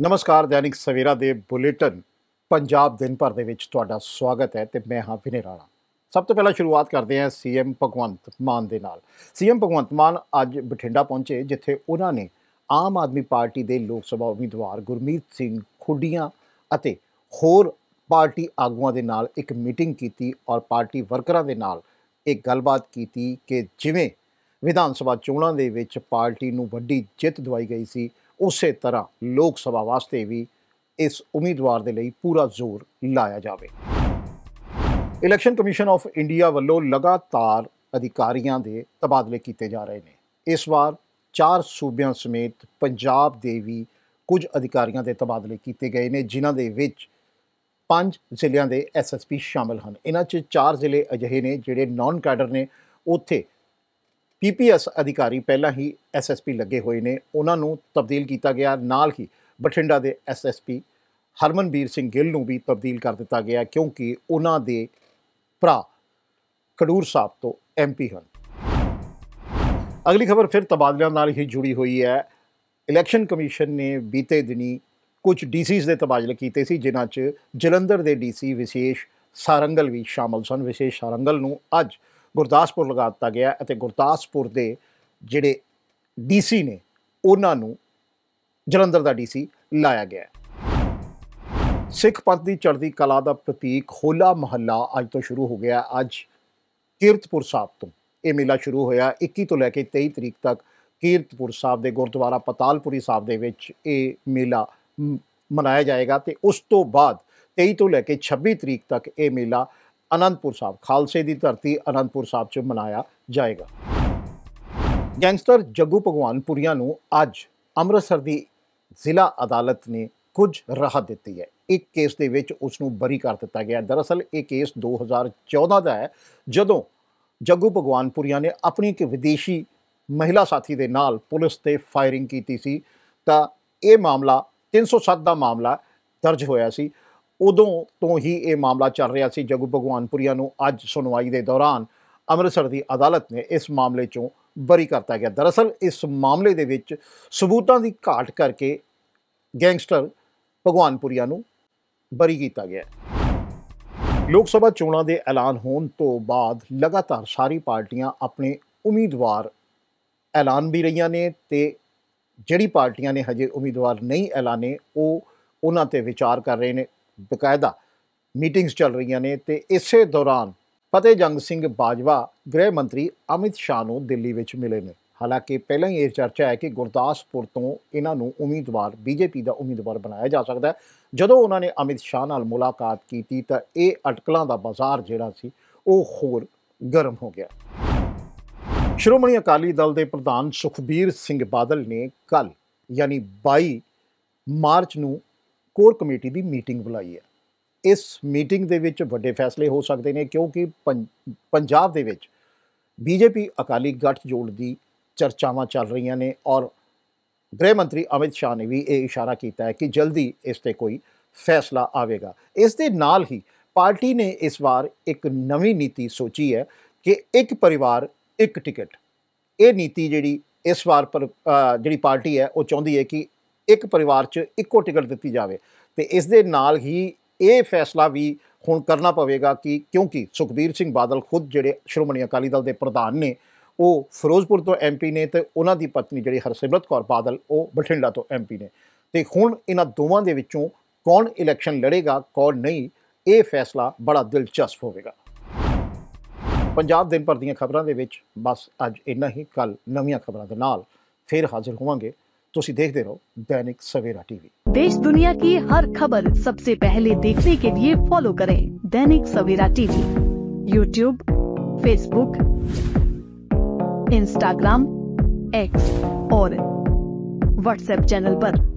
ਨਮਸਕਾਰ ਦੈਨਿਕ ਸਵੇਰਾ ਦੇ ਬੁਲੇਟਿਨ ਪੰਜਾਬ ਦਿਨ ਭਰ ਦੇ ਵਿੱਚ ਤੁਹਾਡਾ ਸਵਾਗਤ ਹੈ ਤੇ ਮੈਂ ਹਾਂ ਵਿਨੇ ਰਾਣਾ ਸਭ ਤੋਂ ਪਹਿਲਾਂ ਸ਼ੁਰੂਆਤ ਕਰਦੇ ਹਾਂ ਸੀਐਮ ਭਗਵੰਤ ਮਾਨ ਦੇ ਨਾਲ ਸੀਐਮ ਭਗਵੰਤ ਮਾਨ ਅੱਜ ਬਠਿੰਡਾ ਪਹੁੰਚੇ ਜਿੱਥੇ ਉਹਨਾਂ ਨੇ ਆਮ ਆਦਮੀ ਪਾਰਟੀ ਦੇ ਲੋਕ ਸਭਾ ਉਮੀਦਵਾਰ ਗੁਰਮੀਤ ਸਿੰਘ ਖੁੱਡੀਆਂ ਅਤੇ ਹੋਰ ਪਾਰਟੀ ਆਗੂਆਂ ਦੇ ਨਾਲ ਇੱਕ ਮੀਟਿੰਗ ਕੀਤੀ ਔਰ ਪਾਰਟੀ ਵਰਕਰਾਂ ਦੇ ਨਾਲ ਇੱਕ ਗੱਲਬਾਤ ਕੀਤੀ ਕਿ ਜਿਵੇਂ ਵਿਧਾਨ ਸਭਾ ਚੋਣਾਂ ਦੇ ਵਿੱਚ ਪਾਰਟੀ ਨੂੰ ਵੱਡੀ ਜਿੱਤ ਦਵਾਈ ਗਈ ਸੀ ਉਸੇ ਤਰ੍ਹਾਂ ਲੋਕ ਸਭਾ ਵਾਸਤੇ ਵੀ ਇਸ ਉਮੀਦਵਾਰ ਦੇ ਲਈ ਪੂਰਾ ਜ਼ੋਰ ਲਾਇਆ ਜਾਵੇ ਇਲੈਕਸ਼ਨ ਕਮਿਸ਼ਨ ਆਫ ਇੰਡੀਆ ਵੱਲੋਂ ਲਗਾਤਾਰ ਅਧਿਕਾਰੀਆਂ ਦੇ ਤਬਾਦਲੇ ਕੀਤੇ ਜਾ ਰਹੇ ਨੇ ਇਸ ਵਾਰ ਚਾਰ ਸੂਬਿਆਂ ਸਮੇਤ ਪੰਜਾਬ ਦੇ ਵੀ ਕੁਝ ਅਧਿਕਾਰੀਆਂ ਦੇ ਤਬਾਦਲੇ ਕੀਤੇ ਗਏ ਨੇ ਜਿਨ੍ਹਾਂ ਦੇ ਵਿੱਚ ਪੰਜ ਜ਼ਿਲ੍ਹਿਆਂ ਦੇ ਐਸਐਸਪੀ ਸ਼ਾਮਲ ਹਨ ਇਹਨਾਂ 'ਚ ਚਾਰ ਜ਼ਿਲ੍ਹੇ ਅਜਿਹੇ ਨੇ ਜਿਹੜੇ ਨਾਨ ਕੈਡਰ ਨੇ ਉੱਥੇ ਪੀਪੀਐਸ ਅਧਿਕਾਰੀ ਪਹਿਲਾਂ ਹੀ ਐਸਐਸਪੀ ਲੱਗੇ ਹੋਏ ਨੇ ਉਹਨਾਂ ਨੂੰ ਤਬਦੀਲ ਕੀਤਾ ਗਿਆ ਨਾਲ ਹੀ ਬਠਿੰਡਾ ਦੇ ਐਸਐਸਪੀ ਹਰਮਨਬੀਰ ਸਿੰਘ ਗਿੱਲ ਨੂੰ ਵੀ ਤਬਦੀਲ ਕਰ ਦਿੱਤਾ ਗਿਆ ਕਿਉਂਕਿ ਉਹਨਾਂ ਦੇ ਭਰਾ ਕਡੂਰ ਸਾਹਿਬ ਤੋਂ ਐਮਪੀ ਹਨ ਅਗਲੀ ਖਬਰ ਫਿਰ ਤਬਾਦਲਿਆਂ ਨਾਲ ਹੀ ਜੁੜੀ ਹੋਈ ਹੈ ਇਲੈਕਸ਼ਨ ਕਮਿਸ਼ਨ ਨੇ ਬੀਤੇ ਦਿਨੀ ਕੁਝ ਡੀਸੀਜ਼ ਦੇ ਤਬਾਦਲੇ ਕੀਤੇ ਸੀ ਜਿਨ੍ਹਾਂ 'ਚ ਜਲੰਧਰ ਦੇ ਡੀਸੀ ਵਿਸ਼ੇਸ਼ ਸਾਰੰਗਲ ਵੀ ਸ਼ਾਮਲ ਸਨ ਵਿਸ਼ੇਸ਼ ਸਾਰੰਗਲ ਨੂੰ ਅੱਜ ਗੁਰਦਾਸਪੁਰ ਲਗਾ ਦਿੱਤਾ ਗਿਆ ਅਤੇ ਗੁਰਦਾਸਪੁਰ ਦੇ ਜਿਹੜੇ ਡੀਸੀ ਨੇ ਉਹਨਾਂ ਨੂੰ ਜਲੰਧਰ ਦਾ ਡੀਸੀ ਲਾਇਆ ਗਿਆ ਸਿੱਖ ਪੰਥ ਦੀ ਚੜ੍ਹਦੀ ਕਲਾ ਦਾ ਪ੍ਰਤੀਕ ਹੋਲਾ ਮਹੱਲਾ ਅੱਜ ਤੋਂ ਸ਼ੁਰੂ ਹੋ ਗਿਆ ਅੱਜ ਕੀਰਤਪੁਰ ਸਾਹਿਬ ਤੋਂ ਇਹ ਮੇਲਾ ਸ਼ੁਰੂ ਹੋਇਆ 21 ਤੋਂ ਲੈ ਕੇ 23 ਤਰੀਕ ਤੱਕ ਕੀਰਤਪੁਰ ਸਾਹਿਬ ਦੇ ਗੁਰਦੁਆਰਾ ਪਤਾਲਪੁਰੀ ਸਾਹਿਬ ਦੇ ਵਿੱਚ ਇਹ ਮੇਲਾ ਮਨਾਇਆ ਜਾਏਗਾ ਤੇ ਉਸ ਤੋਂ ਬਾਅਦ 23 ਤੋਂ ਲੈ ਕੇ 26 ਤਰੀਕ ਤੱਕ ਇਹ ਮੇਲਾ ਅਨੰਦਪੁਰ ਸਾਹਿਬ ਖਾਲਸੇ ਦੀ ਧਰਤੀ ਅਨੰਦਪੁਰ ਸਾਹਿਬ 'ਚ ਮਨਾਇਆ ਜਾਏਗਾ ਗੈਂਗਸਟਰ ਜੱਗੂ ਪੁਰੀਆ ਨੂੰ ਅੱਜ ਅੰਮ੍ਰਿਤਸਰ ਦੀ ਜ਼ਿਲ੍ਹਾ ਅਦਾਲਤ ਨੇ ਕੁਝ ਰਾਹਤ ਦਿੱਤੀ ਹੈ ਇੱਕ ਕੇਸ ਦੇ ਵਿੱਚ ਉਸ ਨੂੰ ਬਰੀ ਕਰ ਦਿੱਤਾ ਗਿਆ ਦਰਅਸਲ ਇਹ ਕੇਸ 2014 ਦਾ ਹੈ ਜਦੋਂ ਜੱਗੂ ਭਗਵਾਨਪੁਰੀਆ ਨੇ ਆਪਣੀ ਇੱਕ ਵਿਦੇਸ਼ੀ ਮਹਿਲਾ ਸਾਥੀ ਦੇ ਨਾਲ ਪੁਲਿਸ ਤੇ ਫਾਇਰਿੰਗ ਕੀਤੀ ਸੀ ਤਾਂ ਇਹ ਮਾਮਲਾ 307 ਦਾ ਮਾਮਲਾ ਦਰਜ ਹੋਇਆ ਸੀ ਉਦੋਂ ਤੋਂ ਹੀ ਇਹ ਮਾਮਲਾ ਚੱਲ ਰਿਹਾ ਸੀ ਜਗੂ ਭਗਵਾਨਪੁਰੀਆ ਨੂੰ ਅੱਜ ਸੁਣਵਾਈ ਦੇ ਦੌਰਾਨ ਅੰਮ੍ਰਿਤਸਰ ਦੀ ਅਦਾਲਤ ਨੇ ਇਸ ਮਾਮਲੇ 'ਚੋਂ ਬਰੀ ਕਰਤਾ ਗਿਆ ਦਰਅਸਲ ਇਸ ਮਾਮਲੇ ਦੇ ਵਿੱਚ ਸਬੂਤਾਂ ਦੀ ਘਾਟ ਕਰਕੇ ਗੈਂਗਸਟਰ ਭਗਵਾਨਪੁਰੀਆ ਨੂੰ ਬਰੀ ਕੀਤਾ ਗਿਆ ਲੋਕ ਸਭਾ ਚੋਣਾਂ ਦੇ ਐਲਾਨ ਹੋਣ ਤੋਂ ਬਾਅਦ ਲਗਾਤਾਰ ਸਾਰੀ ਪਾਰਟੀਆਂ ਆਪਣੇ ਉਮੀਦਵਾਰ ਐਲਾਨ ਵੀ ਰਹੀਆਂ ਨੇ ਤੇ ਜਿਹੜੀ ਪਾਰਟੀਆਂ ਨੇ ਹਜੇ ਉਮੀਦਵਾਰ ਨਹੀਂ ਐਲਾਨੇ ਉਹ ਉਹਨਾਂ ਤੇ ਵਿਚਾਰ ਕਰ ਰਹੇ ਨੇ ਬਕਾਇਦਾ ਮੀਟਿੰਗਸ ਚੱਲ ਰਹੀਆਂ ਨੇ ਤੇ ਇਸੇ ਦੌਰਾਨ ਫਤਿਹ ਜੰਗ ਸਿੰਘ ਬਾਜਵਾ ਗ੍ਰਹਿ ਮੰਤਰੀ ਅਮਿਤ ਸ਼ਾਹ ਨੂੰ ਦਿੱਲੀ ਵਿੱਚ ਮਿਲੇ ਨੇ ਹਾਲਾਂਕਿ ਪਹਿਲਾਂ ਹੀ ਇਹ ਚਰਚਾ ਹੈ ਕਿ ਗੁਰਦਾਸਪੁਰ ਤੋਂ ਇਹਨਾਂ ਨੂੰ ਉਮੀਦਵਾਰ ਬੀਜੇਪੀ ਦਾ ਉਮੀਦਵਾਰ ਬਣਾਇਆ ਜਾ ਸਕਦਾ ਹੈ ਜਦੋਂ ਉਹਨਾਂ ਨੇ ਅਮਿਤ ਸ਼ਾਹ ਨਾਲ ਮੁਲਾਕਾਤ ਕੀਤੀ ਤਾਂ ਇਹ ਅਟਕਲਾਂ ਦਾ ਬਾਜ਼ਾਰ ਜਿਹੜਾ ਸੀ ਉਹ ਹੋਰ ਗਰਮ ਹੋ ਗਿਆ ਸ਼੍ਰੋਮਣੀ ਅਕਾਲੀ ਦਲ ਦੇ ਪ੍ਰਧਾਨ ਸੁਖਬੀਰ ਸਿੰਘ ਬਾਦਲ ਨੇ ਕੱਲ ਯਾਨੀ 22 ਮਾਰਚ ਨੂੰ ਕੋਰ ਕਮੇਟੀ ਦੀ ਮੀਟਿੰਗ ਬੁਲਾਈ ਹੈ ਇਸ ਮੀਟਿੰਗ ਦੇ ਵਿੱਚ ਵੱਡੇ ਫੈਸਲੇ ਹੋ ਸਕਦੇ ਨੇ ਕਿਉਂਕਿ ਪੰਜਾਬ ਦੇ ਵਿੱਚ ਬੀਜੇਪੀ ਅਕਾਲੀ ਗੱਠ ਜੋੜ ਦੀ ਚਰਚਾਵਾਂ ਚੱਲ ਰਹੀਆਂ ਨੇ ਔਰ ਗ੍ਰਹਿ ਮੰਤਰੀ ਅਮਿਤ ਸ਼ਾਹ ਨੇ ਵੀ ਇਹ ਇਸ਼ਾਰਾ ਕੀਤਾ ਹੈ ਕਿ ਜਲਦੀ ਇਸ ਤੇ ਕੋਈ ਫੈਸਲਾ ਆਵੇਗਾ ਇਸ ਦੇ ਨਾਲ ਹੀ ਪਾਰਟੀ ਨੇ ਇਸ ਵਾਰ ਇੱਕ ਨਵੀਂ ਨੀਤੀ ਸੋਚੀ ਹੈ ਕਿ ਇੱਕ ਪਰਿਵਾਰ ਇੱਕ ਟਿਕਟ ਇਹ ਨੀਤੀ ਜਿਹੜੀ ਇਸ ਵਾਰ ਪਰ ਜਿਹੜੀ ਪਾਰਟੀ ਹੈ ਉਹ ਚਾਹੁੰਦੀ ਹੈ ਕਿ ਇੱਕ ਪਰਿਵਾਰ 'ਚ ਇੱਕੋ ਟਿਕਟ ਦਿੱਤੀ ਜਾਵੇ ਤੇ ਇਸ ਦੇ ਨਾਲ ਹੀ ਇਹ ਫੈਸਲਾ ਵੀ ਹੁਣ ਕਰਨਾ ਪਵੇਗਾ ਕਿ ਕਿਉਂਕਿ ਸੁਖਬੀਰ ਸਿੰਘ ਬਾਦਲ ਖੁਦ ਜਿਹੜੇ ਸ਼੍ਰੋਮਣੀ ਅਕਾਲੀ ਦਲ ਦੇ ਪ੍ਰਧਾਨ ਨੇ ਉਹ ਫਿਰੋਜ਼ਪੁਰ ਤੋਂ ਐਮਪੀ ਨੇ ਤੇ ਉਹਨਾਂ ਦੀ ਪਤਨੀ ਜਿਹੜੀ ਹਰਸਿਮਰਤ ਕੌਰ ਬਾਦਲ ਉਹ ਬਠਿੰਡਾ ਤੋਂ ਐਮਪੀ ਨੇ ਤੇ ਹੁਣ ਇਹਨਾਂ ਦੋਵਾਂ ਦੇ ਵਿੱਚੋਂ ਕੌਣ ਇਲੈਕਸ਼ਨ ਲੜੇਗਾ ਕੌਣ ਨਹੀਂ ਇਹ ਫੈਸਲਾ ਬੜਾ ਦਿਲਚਸਪ ਹੋਵੇਗਾ ਪੰਜਾਬ ਦਿਨ ਭਰ ਦੀਆਂ ਖਬਰਾਂ ਦੇ ਵਿੱਚ ਬਸ ਅੱਜ ਇੰਨਾ ਹੀ ਕੱਲ ਨਵੀਆਂ ਖਬਰਾਂ ਦੇ ਨਾਲ ਫੇਰ ਹਾਜ਼ਰ ਹੋਵਾਂਗੇ देखते ਦੇਖਦੇ ਰਹੋ दैनिक सवेरा टीवी देश दुनिया की हर खबर सबसे पहले देखने के लिए फॉलो करें Dainik Savera TV YouTube Facebook Instagram X और व्हाट्सएप चैनल आरोप